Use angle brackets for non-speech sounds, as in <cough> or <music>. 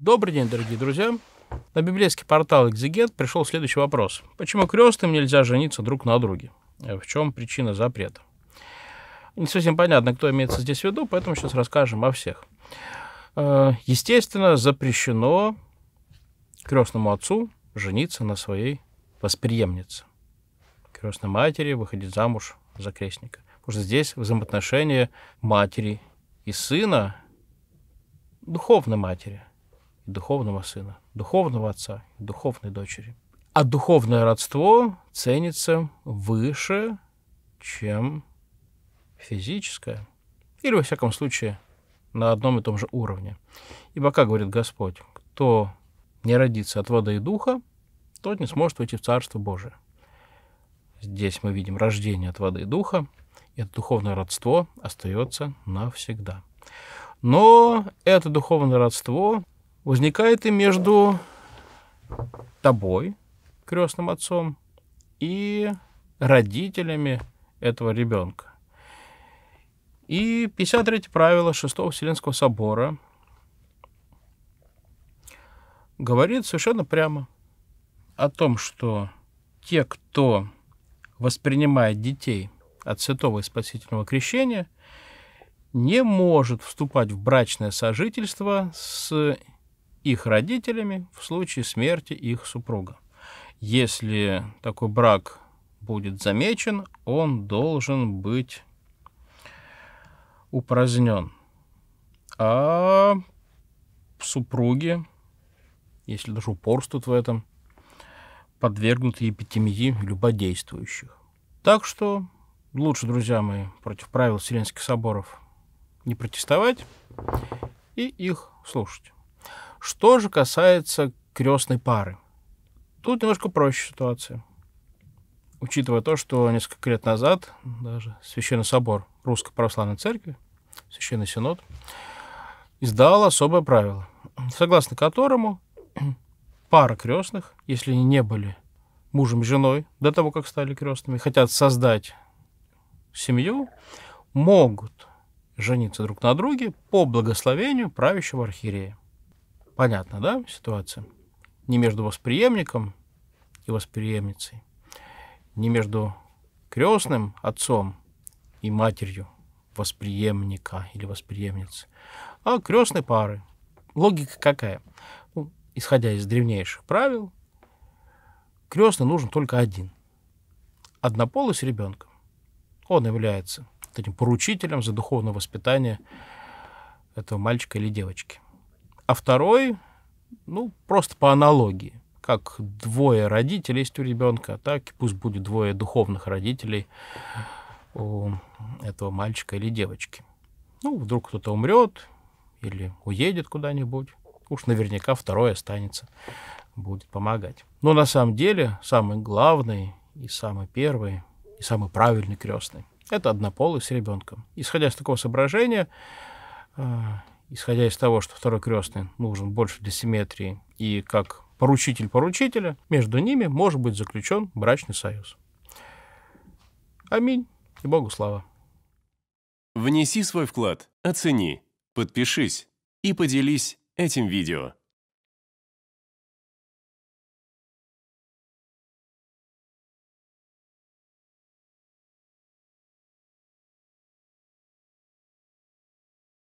Добрый день, дорогие друзья. На библейский портал «Экзегет» пришел следующий вопрос. Почему крестным нельзя жениться друг на друге? Э, в чем причина запрета? Не совсем понятно, кто имеется здесь в виду, поэтому сейчас расскажем о всех. Э, естественно, запрещено крестному отцу жениться на своей восприемнице, крестной матери выходить замуж за крестника. Потому что здесь взаимоотношения матери и сына, духовной матери, и духовного сына, духовного отца и духовной дочери. А духовное родство ценится выше, чем физическое. Или, во всяком случае, на одном и том же уровне. Ибо, как говорит Господь, кто не родится от воды и духа, тот не сможет войти в Царство Божие. Здесь мы видим рождение от воды и духа, и это духовное родство остается навсегда. Но это духовное родство возникает и между тобой, крестным отцом, и родителями этого ребенка. И 53 правило 6 Вселенского собора говорит совершенно прямо о том, что те, кто воспринимает детей от святого и спасительного крещения, не может вступать в брачное сожительство с их родителями в случае смерти их супруга. Если такой брак будет замечен, он должен быть упразднен. А супруги, если даже упорствуют в этом, подвергнуты эпитемии любодействующих. Так что лучше, друзья мои, против правил Вселенских соборов не протестовать и их слушать. Что же касается крестной пары, тут немножко проще ситуация. Учитывая то, что несколько лет назад даже Священный собор Русской Православной Церкви, Священный Синод, издал особое правило, согласно которому <clears throat> пара крестных, если они не были мужем и женой до того, как стали крестными, хотят создать семью, могут жениться друг на друге по благословению правящего архиерея. Понятно, да, ситуация? Не между восприемником и восприемницей, не между крестным отцом и матерью восприемника или восприемницы, а крестной пары. Логика какая? Ну, исходя из древнейших правил, крестный нужен только один. Однополый с ребенком. Он является этим поручителем за духовное воспитание этого мальчика или девочки а второй, ну, просто по аналогии. Как двое родителей есть у ребенка, так и пусть будет двое духовных родителей у этого мальчика или девочки. Ну, вдруг кто-то умрет или уедет куда-нибудь. Уж наверняка второй останется, будет помогать. Но на самом деле самый главный и самый первый и самый правильный крестный – это однополый с ребенком. Исходя из такого соображения, а, исходя из того, что второй крестный нужен больше для симметрии и как поручитель поручителя, между ними может быть заключен брачный союз. Аминь и Богу слава. Внеси свой вклад, оцени, подпишись и поделись этим видео.